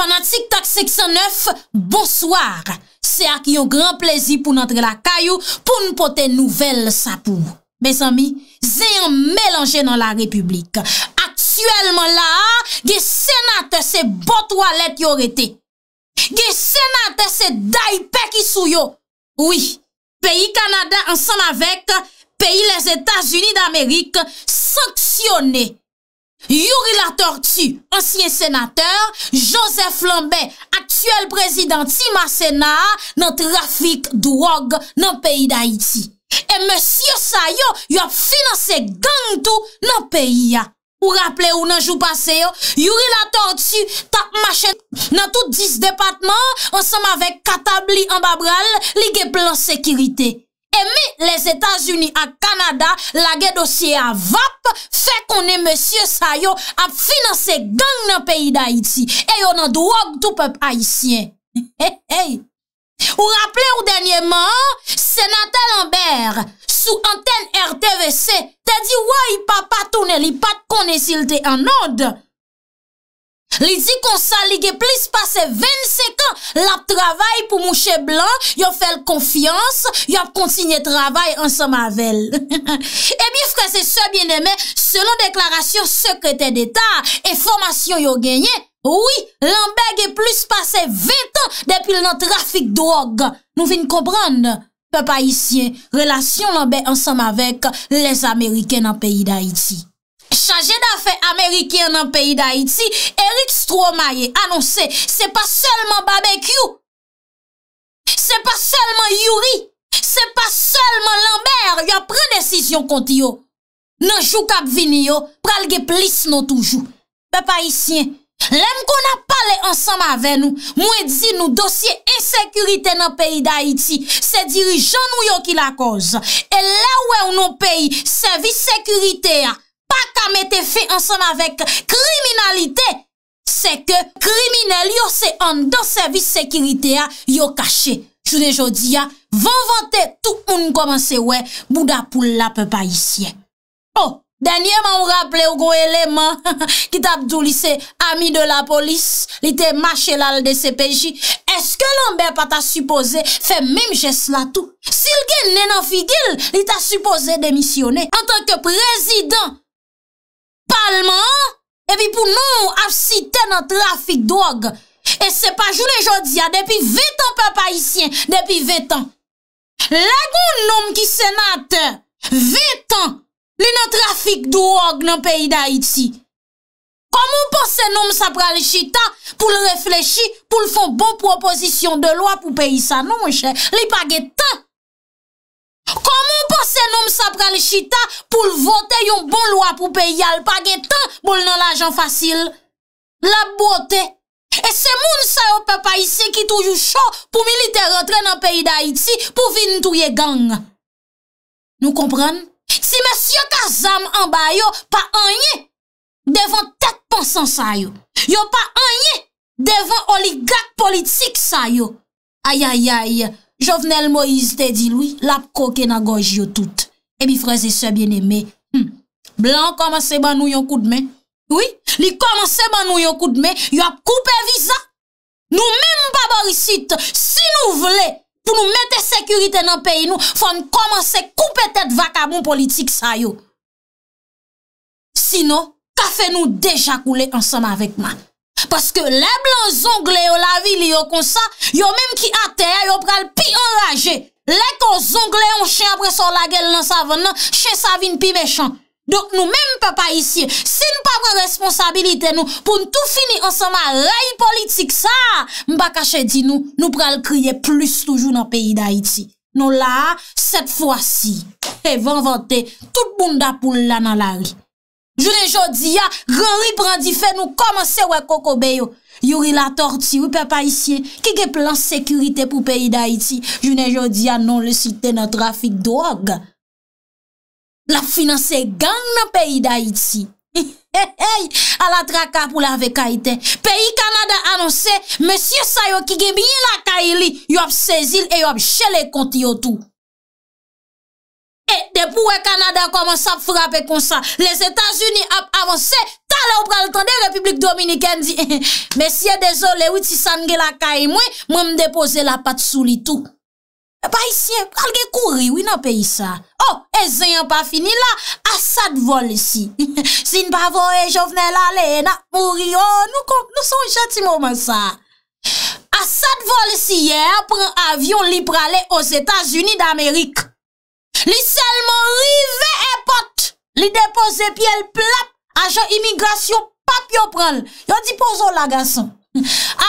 Panatik tak 609, bonsoar. Se ak yon gran plezi pou nantre lakayou, pou nou pote nouvel sapou. Mez ami, zeyan melange nan la republik. Aksyelman la, ge senat se botwalet yorete. Ge senat se daipèk isou yo. Oui, peyi Kanada ansan avek, peyi les Etats-Unis d'Amerik, saksyonè. Youri Latortu, ansyen senatèr, Joseph Lambe, aktyel prezidenti ma senatèr, nan trafik drog nan peyi da iti. E monsye sa yo, yo finanse gang tou nan peyi ya. Ou rappele ou nan jou pase yo, Youri Latortu, ta machè nan tout dis depatman, ansenm avèk katabli an babral ligè plan sekirite. E mi, les Etats-Unis a Kanada, lage dosye a vap, fe konen Monsie Sayo ap finanse gang nan peyi da iti. E yo nan douwag tout pepe Haitien. Ou rappele ou denye man, senate Lambert, sou antenne RTVC, te di woy papatounel, ipat konen silte anod. Li di kon sa li ge plis pase 20 sekan La p travay pou mouche blan Yo fèl konfians Yo p kontinye travay ansam avèl E mi frè se so bien emè Selon deklarasyon sekretè d'Etat E formasyon yo genye Ouwi, lanbe ge plis pase 20 an Depi nan trafik drog Nou fin kompran Pe pa isye Relasyon lanbe ansam avèk Les Ameriken an peyi da iti Chage da Fè Amerikè nan peyi d'Haïti, Erik Strouma yè, anonsè, se pa sèlman Babè Kyou, se pa sèlman Youri, se pa sèlman Lambert, yò pre-désisyon konti yò. Nanjou Kabvini yò, pralge plis nou toujou. Pe pa yissyen, lem kon ap pale ansama avè nou, mwen di nou dosye e sekurite nan peyi d'Haïti, se dirijan nou yò ki la koz. E la wè ou nou peyi, se vi sekurite ya. pa kam ete fe ansanm avek kriminalite, se ke kriminel yo se an do servis sekirite a, yo kache, chou de jodi a, van vante tout moun komanse we, bouda pou la pe pa isye. Oh, denye man ou rappele ou go eleman, ki tap doulise ami de la polis, li te mache lal de se peji, eske lan be pa ta supose, fe mem jes la tou, si l gen nenan figil, li ta supose demisyone, an tanke prezident, Palman, epi pou nou ap site nan trafik drog. E se pa joun e jodia, depi 20 an pa pa isyen, depi 20 an. Le goun noum ki senate, 20 an, li nan trafik drog nan peyi da iti. Koman pa se noum sa pral chita pou le reflechi, pou le fon bon proposisyon de lwa pou peyi sa nou mwenche. Li pa getan. Koman pa se nom sa pral chita pou l vote yon bon lwa pou pe yal, pa gen tan pou l nan l ajan fasil? La bote, e se moun sa yo pe pa yise ki tou yu chou pou milite retre nan peyi da iti pou vin tou ye ganga. Nou kompran? Si mè syo kazam an bayo, pa anye devan tek pensan sa yo. Yo pa anye devan oligat politik sa yo. Ayayay, Jovnel Moïse te di lwi, lap koke nan goj yo tout. E bi freze se bien eme. Hmm. Blan komanse ban nou yon kou d'me. Oui, li komanse ban nou yon kou d'me, yon ap koupe viza. Nou mè mou babo risite, si nou vle pou nou mette sekurite nan peyi nou, fon komanse koupe tet vakaboun politik sa yo. Sinon, kafe nou deja koule ansanm avèk man. Paske le blan zongle yo la vil yo konsa, yo menm ki ate, yo pral pi enraje. Le kon zongle yon chen apresor la gel nan sa ven nan, chen sa vin pi mechan. Dok nou menm pe pa isye, sin pa pre responsabilite nou, pou nou tou fini ansama ray politik sa, mba kache di nou, nou pral kriye plus toujou nan peyi da iti. Nou la, sep fwa si, e ven vante, tout bunda pou lana la ri. Jounen joudiya, gen riprandi fè nou komanse wè koko beyo. Youri la torti, wè pe pa isye, ki ge plan sekurite pou peyi da iti. Jounen joudiya, non le site nan trafik do og. La finanse gang nan peyi da iti. A la traka pou la veka ite. Peyi kanada anonse, monsye sayo ki ge bin la ka ili, yop sezil e yop chele konti yo tou. E pou e Kanada koman sa frap e konsa. Les Etats-Unis ap avanse. Ta le ou pral tande, Republik Dominikende di. Eh, eh, Mesye dezo le ou ti san ge la ka e eh, mwen, mwen m depose la pat sou li tou. E pa isye, pral ge kouri, wina peyi sa. Oh, e zeyan pa fini la, asad vol si. Zin pa vo e jovne la le, e na mouri. Oh, nou son jati mouman sa. Asad vol si ye, ap pran avyon li prale os Etats-Unis d'Amerik. Li selman rive epot, li depose pi el plap, ajan imigrasyon pap yo pranl. Yo di pozo lagasan.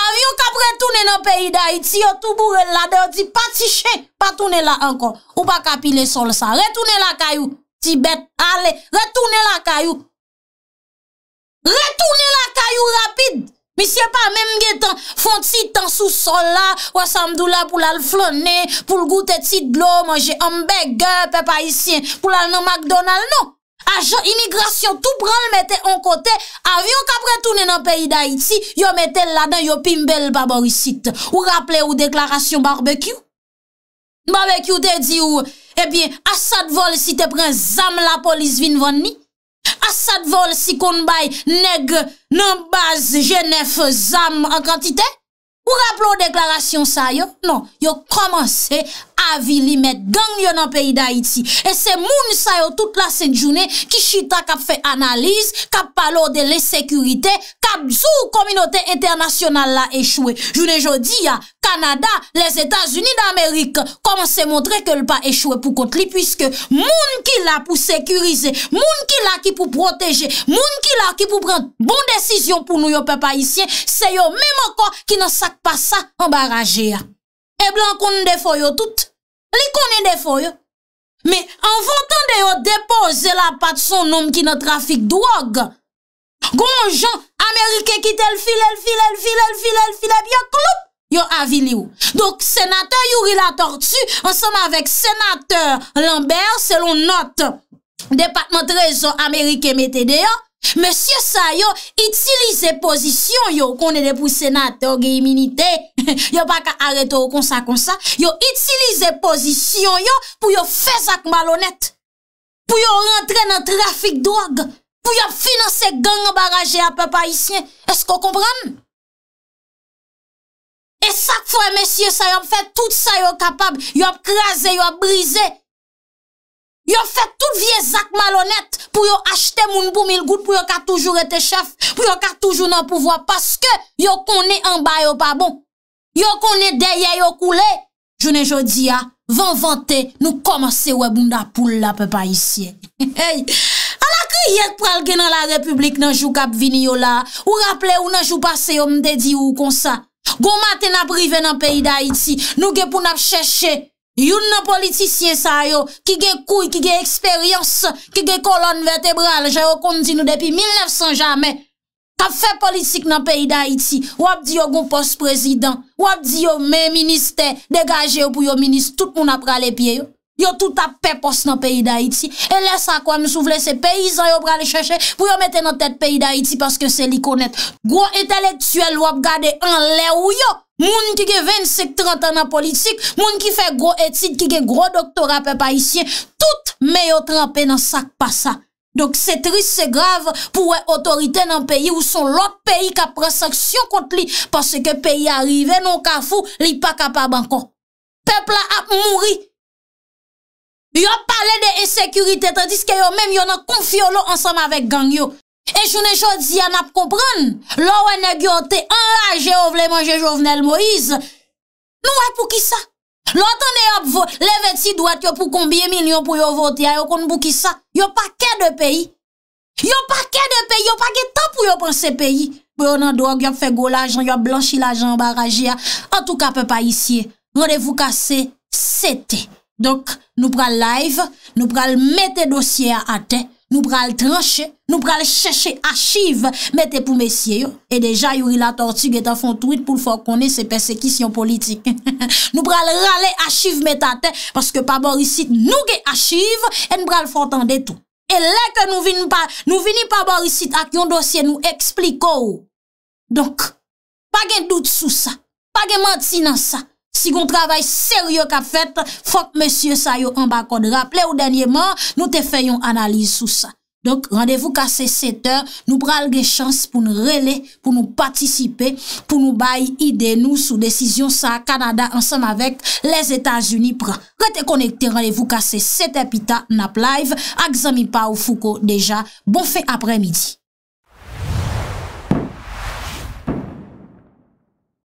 Avyo kap retoune nan peyi dayi, ti yo toubou relade, yo di pati che, patoune la ankon. Ou pa kapile sol sa. Retoune la kayou, ti bet, ale, retoune la kayou. Retoune la kayou rapide. Mi sye pa menm gen tan fonti tan sou sola, wa samdou la pou lal flone, pou lgoute tit blo, manje ambege, pepa isyen, pou lal nan McDonald no. Ajan, imigrasyon, tou pral mette an kote, avyon kapre tounen an peyi da iti, yo mette ladan, yo pimbel babo isyte. Ou rapple ou deklarasyon barbekyou, barbekyou te di ou, ebyen asad vol si te pren zam la polis vin von ni. Asad vol si kon bay neg nan baz jenef zam an kantite? Ou rapple ou deklarasyon sa yo? Non, yo komanse avi li met gang yo nan peyi da iti. E se moun sa yo tout la senjoune ki chita kap fe analize, kap palo de le sekurite, kap zou kominote internasyonale la echoue. Jounen jodi ya, Kanada, les Etats-Unis d'Amerik komanse montre ke l pa echoue pou kont li, pwiske moun ki la pou sekurize, moun ki la ki pou proteje, moun ki la ki pou pren bon desisyon pou nou yo pe pa isyen, se yo mèm anko ki nan sa pa sa ambaraje ya e blan konen defo yo tout li konen defo yo me an vantan de yo depo zela pat son nom ki nan trafik drog kon jan Amerike kite l file l file l file l file l file yo avili yo senateur yuri la tortue an soma vek senateur lamber selon not departement rezo Amerike mette de yo Monsye sa yo, itilize pozisyon yo, konne de pou senat, te oge iminite, yo pa ka areto kon sa kon sa, yo itilize pozisyon yo pou yo fez ak malonet, pou yo rentre nan trafik drog, pou yo finanse gang baraje apè pa isye, esko kompran? E sak fwa monsye sa yo, fè tout sa yo kapab, yo ap kraze, yo ap brize. Yo fè tout viezak malonèt pou yo achte moun pou mil gout pou yo ka toujou rete chèf, pou yo ka toujou nan pouvoi, paske yo konè an bayo pa bon. Yo konè deye yo koule. Jounè jodi ya, van vante, nou komanse wèboun da poula pe pa isye. Hey, hey, ala ki yèk pral gen nan la republik nan jou kap vini yo la, ou rapple ou nan jou pase yo mdè di ou konsa. Gon matè naprive nan peyi da iti, nou gen pou nap chèche, Youn nan politisyen sa yo, ki ge kouy, ki ge eksperyans, ki ge kolon vertebral, jè yo kondi nou depi 1900 jamè. Kap fe politik nan peyi da iti, wap di yo goun pos prezident, wap di yo men minister, degaje yo pou yo minister, tout moun ap prale pie yo. Yo tout ap pe pos nan peyi da iti. E lè sa kwa mi sou vle se peyi zan yo prale chèche pou yo mette nan tèt peyi da iti paske se li konèt. Gwo entelektuel wap gade an lè ou yo. Moun ki ke ven sek 30 an nan politik, moun ki fe gro etid, ki ke gro doktorat pe pa isyen, tout me yo trampen nan sak pa sa. Donk se tris se grav pou we otoriten nan peyi ou son lot peyi ka presaksyon kont li. Pase ke peyi arive non ka fou, li pa kapab anko. Pepla ap mouri. Yo pale de esekurite, tandis ke yo men yo nan konfio lo ansam avek gang yo. E chou ne chou di an ap kompran, lò wè ne gyo te an laje ou vle manje jovnel Moïse. Nou wè pou ki sa? Lò atan de yop le veti dwat yo pou kombi eminyon pou yo voti a, yo konn pou ki sa? Yo pa ke de peyi? Yo pa ke de peyi? Yo pa ke ta pou yo pan se peyi? Pou yo nan dog, yo fe go lajan, yo blanchi lajan baraje a, an tou ka pe pa isye. Wè de vou kase, sete. Donk, nou pral live, nou pral mette dosye a ate. Nou pral tranche, nou pral cheche achive mette pou mesye yo. E deja yuri la torti geta fon truit pou l'fok konen se persekisyon politik. Nou pral rale achive metate, paske pa borisit nou ge achive en bral fontande tou. E leke nou vini pa borisit ak yon dosye nou ekspliko ou. Oh. Donk, pa gen dout sou sa, pa gen manti nan sa. Si goun travay seryok ap fet, fok monsye sa yo an bakon. Raple ou denye man, nou te fayon analize sou sa. Donk, randevou kase sete, nou pral ge chans pou nou rele, pou nou patisipe, pou nou bay ide nou sou desisyon sa Kanada ansanm avek les Etats-Unis pran. Rete konekte, randevou kase sete pita nap live. Aksamipa ou fouko deja, bon fe apremidi.